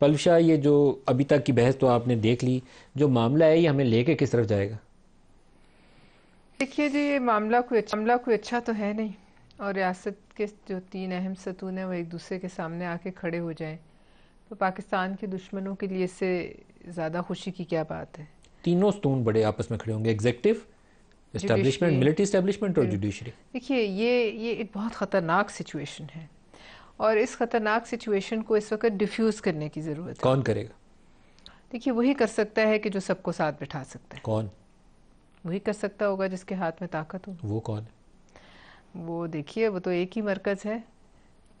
पलवशा ये जो अभी तक की बहस तो आपने देख ली जो मामला है ये हमें लेके किस तरफ जाएगा देखिए जी ये मामला कोई अच्छा मामला कोई अच्छा तो है नहीं और रियासत के जो तीन अहम सतून हैं वो एक दूसरे के सामने आके खड़े हो जाएं तो पाकिस्तान के दुश्मनों के लिए इससे ज़्यादा खुशी की क्या बात है तीनों स्तून बड़े आपस में खड़े होंगे एग्जेक्टिव मिलिट्री और जुडिशरी देखिए ये ये एक बहुत ख़तरनाक सिचुएशन है और इस खतरनाक सिचुएशन को इस वक्त डिफ्यूज करने की जरूरत है कौन करेगा देखिए वही कर सकता है कि जो सबको साथ बैठा सकता है कौन वही कर सकता होगा जिसके हाथ में ताकत हो वो कौन वो देखिए वो तो एक ही मरकज है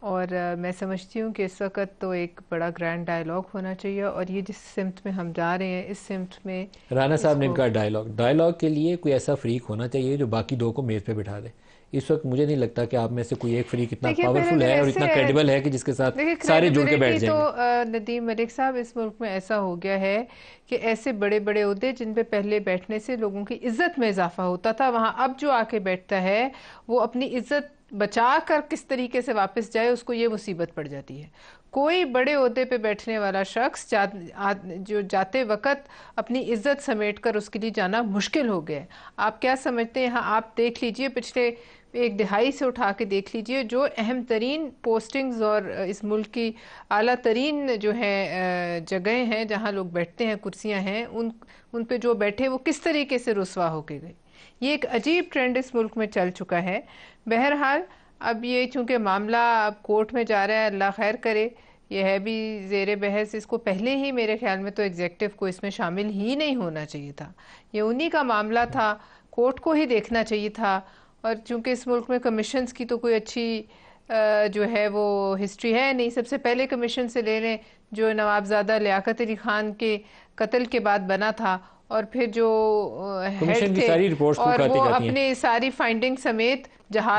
और मैं समझती हूँ कि इस वक्त तो एक बड़ा ग्रैंड डायलॉग होना चाहिए और ये जिस सिमत में हम जा रहे हैं इस सिमत में राना साहब ने कहा डायलॉग डायलॉग के लिए कोई ऐसा फ्रीक होना चाहिए जो बाकी दो को मेज़ पे बिठा दे इस वक्त मुझे नहीं लगता कि आप में से कोई एक फ्रीक इतना पावरफुल है और इतना क्रेडिबल है कि जिसके साथ सारे जुड़ के बैठ जाएंगे तो नदीम मलिक साहब इस मुल्क में ऐसा हो गया है कि ऐसे बड़े बड़े उहदे जिन पे पहले बैठने से लोगों की इज्जत में इजाफा होता था वहाँ अब जो आके बैठता है वो अपनी इज्जत बचा कर किस तरीके से वापस जाए उसको ये मुसीबत पड़ जाती है कोई बड़े अहदे पे बैठने वाला शख्स जा, जो जाते वक़्त अपनी इज्जत समेट कर उसके लिए जाना मुश्किल हो गया है आप क्या समझते हैं यहाँ आप देख लीजिए पिछले एक दिहाई से उठा के देख लीजिए जो अहम तरीन पोस्टिंग्स और इस मुल्क की अला तरीन जो है जगहें हैं जहाँ लोग बैठते हैं कुर्सियाँ हैं उन उन पे जो बैठे वो किस तरीके से रसवा होके गई ये एक अजीब ट्रेंड इस मुल्क में चल चुका है बहरहाल अब ये चूँकि मामला अब कोर्ट में जा रहा है अल्लाह खैर करे यह है भी जेर बहस इसको पहले ही मेरे ख्याल में तो एग्जेक्टिव को इसमें शामिल ही नहीं होना चाहिए था ये उन्हीं का मामला था कोर्ट को ही देखना चाहिए था और चूँकि इस मुल्क में कमीशंस की तो कोई अच्छी जो है वो हिस्ट्री है नहीं सबसे पहले कमीशन से ले लें जो नवाबजादा लियाकत अली ख़ान के कत्ल के बाद बना था और फिर जो हेड थे और वो अपने सारी फाइंडिंग समेत जहाज